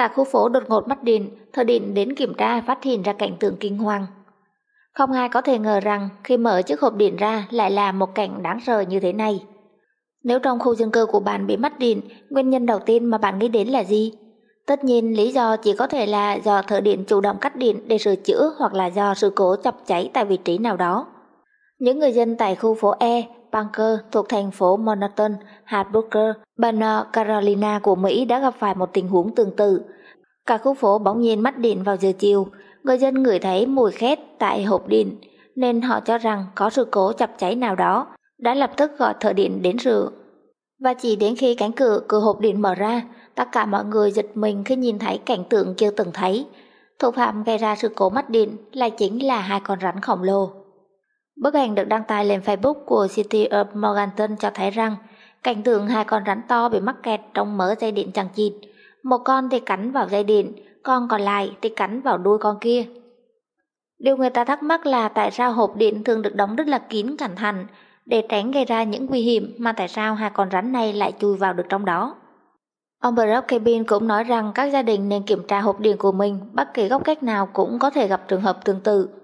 Cả khu phố đột ngột mất điện, thợ điện đến kiểm tra phát hiện ra cảnh tượng kinh hoàng. Không ai có thể ngờ rằng khi mở chiếc hộp điện ra lại là một cảnh đáng sợ như thế này. Nếu trong khu dân cư của bạn bị mất điện, nguyên nhân đầu tiên mà bạn nghĩ đến là gì? Tất nhiên lý do chỉ có thể là do thợ điện chủ động cắt điện để sửa chữa hoặc là do sự cố chập cháy tại vị trí nào đó. Những người dân tại khu phố E Bunker thuộc thành phố Manhattan, hạt Booker, Banner, Carolina của Mỹ đã gặp phải một tình huống tương tự. Cả khu phố bỗng nhiên mắt điện vào giờ chiều, người dân ngửi thấy mùi khét tại hộp điện, nên họ cho rằng có sự cố chập cháy nào đó, đã lập tức gọi thợ điện đến sửa. Và chỉ đến khi cánh cửa cửa hộp điện mở ra, tất cả mọi người giật mình khi nhìn thấy cảnh tượng chưa từng thấy. Thủ phạm gây ra sự cố mất điện là chính là hai con rắn khổng lồ. Bức ảnh được đăng tải lên Facebook của City of Morganton cho thấy rằng cảnh tượng hai con rắn to bị mắc kẹt trong mớ dây điện chẳng chịt. Một con thì cắn vào dây điện, con còn lại thì cắn vào đuôi con kia. Điều người ta thắc mắc là tại sao hộp điện thường được đóng rất là kín cẩn thận để tránh gây ra những nguy hiểm mà tại sao hai con rắn này lại chui vào được trong đó. Ông Brock Kevin cũng nói rằng các gia đình nên kiểm tra hộp điện của mình bất kỳ góc cách nào cũng có thể gặp trường hợp tương tự